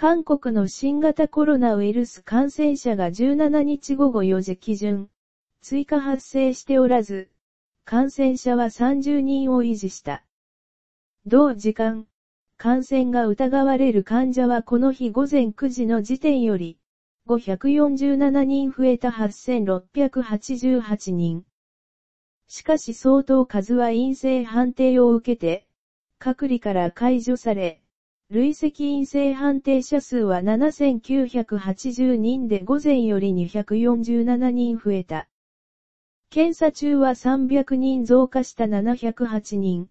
韓国の新型コロナウイルス感染者が17日午後4時基準、追加発生しておらず、感染者は30人を維持した。同時間、感染が疑われる患者はこの日午前9時の時点より、547人増えた8688人。しかし相当数は陰性判定を受けて、隔離から解除され、累積陰性判定者数は7980人で午前より247人増えた。検査中は300人増加した708人。